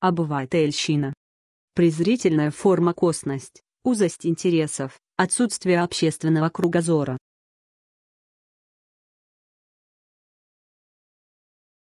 обывательщина. Презрительная форма косность, узость интересов, отсутствие общественного кругозора,